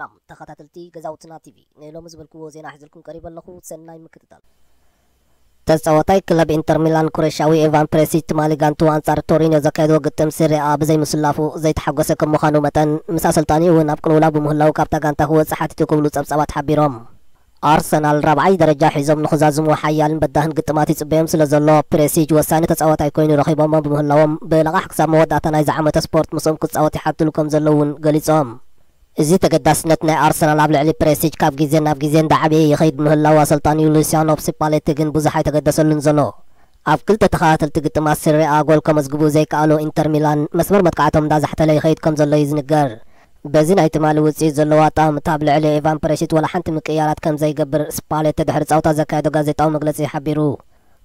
سلام تخاتاتلتي غزاوتنا تي في نيلو مزبلكو زينا حزلكم قريبا لخو سناي مكتتال تصواتي كلب انتر ميلان كوريشاوي ايفان بريسيت مالغانتو انصار تورينو زكايدو غتم سيري اب زي مسلافو زي تحغسكم مخانو متن مسا سلطاني هو نابقلو لا بمحلاو كابتا غانتا هو صحاتيتو كبلو صبصبات حبيروم ارسنال ربعي درجه حزم نخزازم وحيال بدهن غتماتي صبيم سلازلو بريسيج وساني تصواتي كوينو رخيبا بمحلاو بلغ حكسا مودا تنا سبورت مسوم كصواتي حتلكم زلون غليصوم زي تقدس نتنا أرسنال قبل علي بريسيج كاب جيزين أب جيزين دعبي يخيد مهلا وسلطان يوليسيان أبسي باليت تجن بوزا حي تقدس لنزلو أب كل تتخاط التقط ما سري أقول كم زقبو زي كالو إنتر ميلان مسمر متقعتهم داز حتى لا يخيد كم زلو يزنقر بزين هاي وزي زلو واتام تابل علي إيفان بريسيج ولا حنت مكيارات كم زي قبر سباليت تدحر صوتا زكايدو غازي تاو مغلسي حبيرو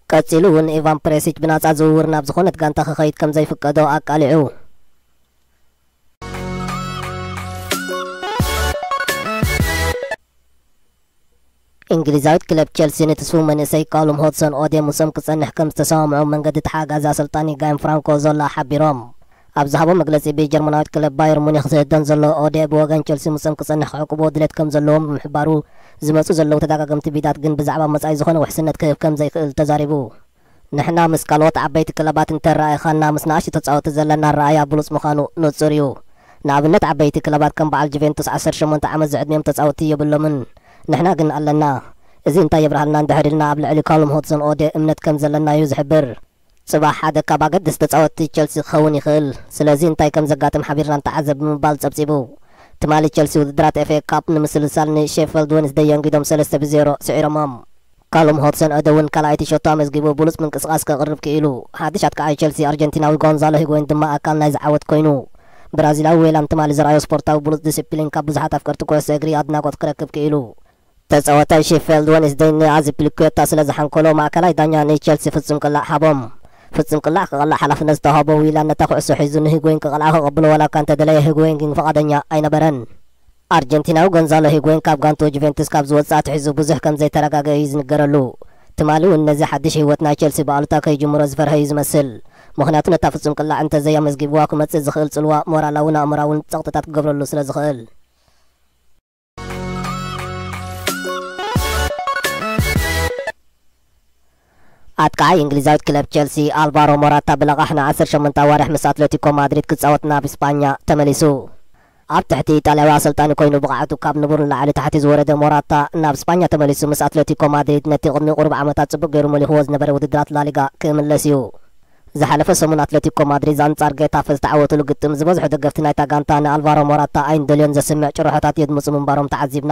كاتسيلو إيفان بريسيج بناس أزور نابزخونت غانتا خيد كم زي فكادو أكاليو انجليزايت كلب تشيلسي نتسفو من يسي كالوم هودسون اودي مسم كسنح كم تسامعو من قد تحاق سلطاني قايم فرانكو زولا حبيروم ኣብ ዝሃቦ መግለፂ ብጀርመናዊት ክለብ ባየር ሙኒክ ዝህደን ዘሎ ኦዴ ብወገን ቸልሲ ሙሰም ክፀንሕ ክዕቅቦ ድሌት ከም ዘለዎም ብምሕባሩ ዝመፁ ዘለዉ ተጋጋገምቲ ቢዳት ግን ብዛዕባ መጻኢ ዝኾነ ውሕስነት ክህብ ከም ዘይክእል ተዛሪቡ ንሕና ምስ ካልኦት ዓበይቲ ክለባት እንተረኣይኻና ምስ ንኣሽ ተፃወቲ ዘለና ረኣያ ብሉፅ ምዃኑ ንጹር እዩ ንኣብነት ዓበይቲ ክለባት ከም በዓል ጁቬንቱስ 18 ዓመት ዝዕድሜም ተፃወቲ የብሎምን نحنا قلنا لنا زين طيب رحنا ندهرلنا قبل عليكم المهضم اودي امنت كم زلنا يزحبر صباح هذا كبا قد استتعوت تشيلسي خوني خل سلازين طيب كم زقاتم حبيرنا تعذب من بال تصبيبو تمالي تشيلسي ودرات اف اي كاب من مسلسلني شيفيلد وينز دي يونغ دوم سلسة بزيرو سعير امام كالوم هوتسون ادوين كالايتي شو تامز جيبو بولس من قصاص كغرب كيلو حادشات كاي تشيلسي ارجنتيناوي غونزالو هيغوين دما اكان نايز عوت كوينو برازيلاوي لانتمالي زرايو سبورتاو بولس ديسيبلين كابوز حتى فكرتو كويس ادنا كوت كركب كيلو ተፃወታይ ሼፊልድ ወንስደይ ንኣዚ ፕሊኩዌታ ስለ ዝሓንከሎ ማእከላይ ዳኛ ንቸልሲ ፍጹም ቅላዕ ሃቦም ፍጹም ቅላዕ ክቕላዕ ሓላፍነት ዝተዋህቦ ዊላ ነታ ኩዕሶ ሒዙ ንሂጉዌን ክቕልዓ ክቐብሎ ወላ እኳ እንተደለየ ሂጉዌን ግን ፈቓደኛ ኣይነበረን ኣርጀንቲናዊ ጎንዛሎ ሂጉዌን ካብ ጋንቶ ጁቬንቱስ ካብ ዝወፃእ ትሒዙ ብዙሕ ከም ዘይተረጋገየ እዩ ዝንገረሉ ትማሊ እውን ነዚ ሓድሽ ህይወት ናይ ቸልሲ ብኣሉታ ከይጅምሮ ዝፈርሀ እዩ ዝመስል ምክንያቱ ነታ ፍጹም ቅላዕ እንተዘየመዝጊብዋ ክመፅእ ዝኽእል ፅልዋ ሞራላውን ኣእምራውን ፀቕጥታት ክገብረሉ ስለ ዝኽእል اتكاي انجليزاوت كلب تشيلسي الفارو موراتا بلغحنا 10 شمنتا وارح ምስ ኣትሌቲኮ ማድሪድ ክፃወትና ኣብ ስፓኛ ተመሊሱ ኣብ ትሕቲ ኢጣልያዊ ኣሰልጣኒ ኮይኑ ብቕዓቱ ካብ ንቡር ንላዕሊ ታሕቲ ዝወረደ ሞራታ ናብ ስፓኛ ተመሊሱ ምስ ኣትሌቲኮ ማድሪድ ነቲ ቅድሚ ቁሩብ ዓመታት ጽቡቅ ገይሩ መሊኽዎ ዝነበረ ውድድራት ላሊጋ ክምለስ እዩ ዝሓለፈ ሰሙን ኣትሌቲኮ ማድሪድ ኣንጻር ጌታፈ ዝተዓወትሉ ግጥም ዝበዝሑ ደገፍቲ ናይታ ጋንታ ንኣልቫሮ ሞራታ ኣይንደልዮን ዘስምዕ ጭርሖታት የድምፁ ምንባሮም ተዓዚብና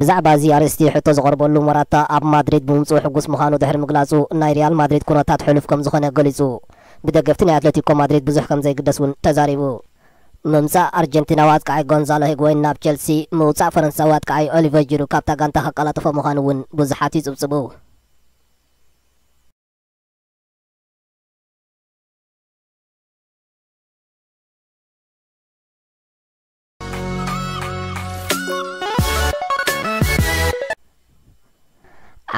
ብዛዕባ እዚ ኣርእስቲ ሕቶ ዝቐርበሉ መራታ ኣብ ማድሪድ ብምምፅኡ ሕጉስ ምዃኑ ድሕሪ ምግላጹ ናይ ሪያል ማድሪድ ኩነታት ሕሉፍ ከም ዝኾነ ገሊጹ ብደገፍቲ ናይ ኣትለቲኮ ማድሪድ ብዙሕ ከም ዘይግደስ እውን ተዛሪቡ ምምፃእ ኣርጀንቲናዊ ኣጥቃዓይ ጎንዛሎ ሂግወይን ናብ ቸልሲ ምውፃእ ፈረንሳዊ ኣጥቃዓይ ኦሊቨር ጂሩ ካብታ ጋንታ ከቀላጥፎ ምዃኑ እውን ብዙሓት ይፅብፅቡ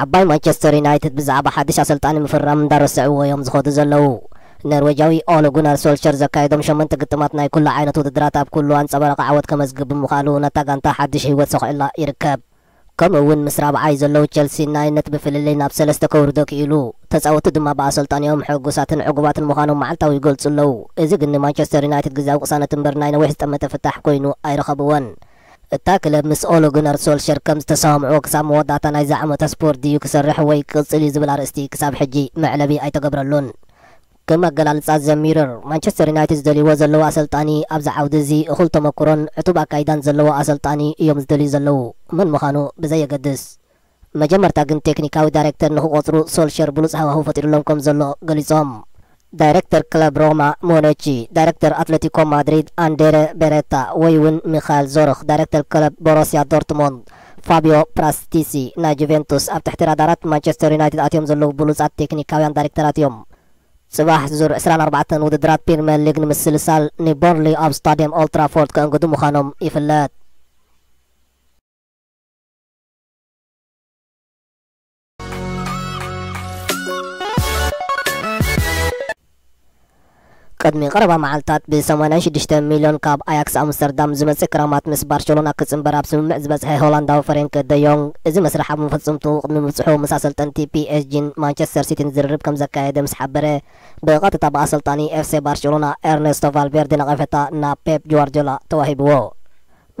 ዓባይ ማንቸስተር ዩናይትድ ብዛዕባ ሓድሽ ኣሰልጣኒ ምፍራም እንዳረስዕዎ እዮም ዝኸዱ ዘለዉ ኖርዌጃዊ ኦለ ጉናር ሶልቸር ዘካየዶም ሸመንተ ግጥማት ናይ ኩሉ ዓይነት ውድድራት ኣብ ኩሉ ኣንፀባረቐ ዓወት ከመዝግብ ብምኽኣሉ ነታ ጋንታ ሓድሽ ህይወት ሰኺዕላ ይርከብ ከምኡ እውን ምስ ራብዓይ ዘለዉ ቸልሲ ናይነት ብፍልልይ ናብ ሰለስተ ከውርዶ ክኢሉ ተፃወቲ ድማ ብኣሰልጣኒኦም ሕጉሳትን ዕጉባትን ምዃኖም መዓልታዊ ይገልጹ ኣለዉ እዚ ግን ንማንቸስተር ዩናይትድ ግዜያዊ ቅሳነት እምበር ናይ ነዊሕ ዝጠመተ ፍታሕ ኮይኑ ኣይረኸብዎን تاكل مس اولو جنر سول سولشر كم تسامعو كساب موداتنا يزعمو تسبور ديو كسرح وي كسل زبل ارستي كساب حجي معلبي اي اللون كما قال الصاد زميرر مانشستر يونايتد زدليو زلو اسلطاني ابز عود زي اخل تمكرون عتوب اكايدان زلو اسلطاني يوم زدلي زلو من مخانو بزي قدس مجمرتا جن تكنيكاوي دايركتر نهو قصرو سولشر بلوس هوا هو فتيرلهم كم زلو قليصهم director Club Roma Monechi, director Atletico Madrid Andere Beretta, Wayne Michal Zorch, director Club Borussia Dortmund ፋቢዮ ፕራስቲሲ ናይ ጁቬንቱስ ኣብ ትሕቲ ራዳራት ማንቸስተር ዩናይትድ ኣትዮም ዘለዉ ብሉፃት ቴክኒካውያን ዳይሬክተራት እዮም ፅባሕ ዙር 24 ውድድራት ፕሪምየር ሊግ ንምስልሳል ንቦርንሊ ኣብ ስታድየም ኦልትራፎርድ ከእንግዱ ምዃኖም ይፍለጥ قدمي قربا معلتات بسمانا شدشت مليون كاب اياكس امستردام زمس كرامات مس برشلونة قسم براب سمم ازبس هاي هولاندا وفرينك دي يونغ ازي مسرحة مفتصم تو قدمي مسحو مساسل تن تي بي اس جين مانشستر سيتي نزرب كم زكاية دمس حبره بغطة تابع سلطاني اف سي برشلونة ارنستو فالبيردي نغفتا نا بيب جوارجولا توهيبو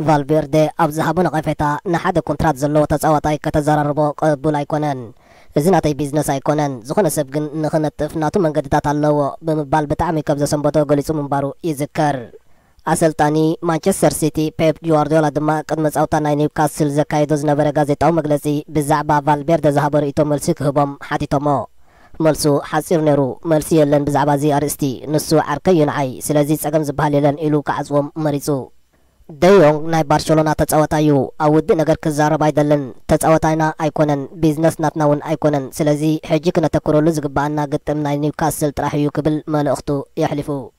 فالبيردي ابزهابو نغفتا نحاد كونترات زلو تسعوة تايك تزرربو قبولاي እዚ ናተይ ቢዝነስ ኣይኮነን ዝኾነ ሰብ ግን ንኽነጥፍ ናቱ መንገድታት ኣለዎ ብምባል ብጣዕሚ ከም ዘሰንበቶ ገሊጹ ምንባሩ ይዝከር ኣሰልጣኒ ማንቸስተር ሲቲ ፔፕ ጓርዲዮላ ድማ ቅድሚ ጻውታ ናይ ኒውካስል ዘካየዶ ዝነበረ ጋዜጣዊ መግለጺ ብዛዕባ ቫልቤርደ ዝሃበ ርእቶ መልሲ ክህቦም ሓቲቶሞ መልሱ ሓጺር ነይሩ መልሲ የለን ብዛዕባ እዚ ኣርእስቲ ንሱ ዓርከ እዩ ንዓይ ስለዚ ጸገም ዝበሃል የለን ኢሉ ክዓጽዎም መሪጹ ديون ناي برشلونة تتصوت أيو أود نقدر كزار بايدلن تتصوت أنا أيكونن بيزنس ناتناون أيكونن سلزي حجكنا تكرر لزق بعنا قدام ناي نيوكاسل تراحيو كبل ما لأختو يحلفو